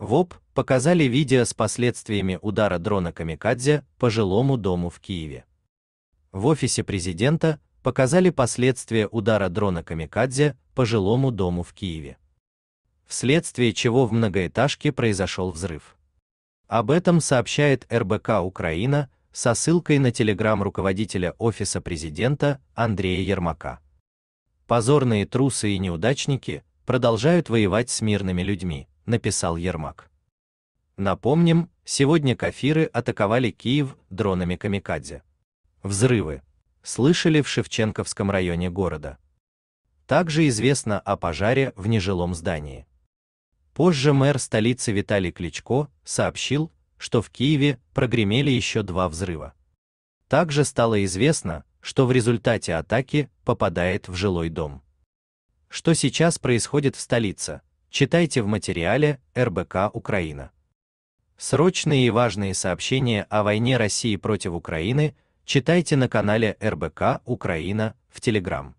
ВОП показали видео с последствиями удара дрона «Камикадзе» по жилому дому в Киеве. В офисе президента показали последствия удара дрона «Камикадзе» по жилому дому в Киеве. Вследствие чего в многоэтажке произошел взрыв. Об этом сообщает РБК Украина со ссылкой на телеграм руководителя Офиса президента Андрея Ермака. Позорные трусы и неудачники продолжают воевать с мирными людьми написал Ермак. Напомним, сегодня кафиры атаковали Киев дронами камикадзе. Взрывы слышали в Шевченковском районе города. Также известно о пожаре в нежилом здании. Позже мэр столицы Виталий Кличко сообщил, что в Киеве прогремели еще два взрыва. Также стало известно, что в результате атаки попадает в жилой дом. Что сейчас происходит в столице? Читайте в материале РБК Украина. Срочные и важные сообщения о войне России против Украины читайте на канале РБК Украина в Телеграм.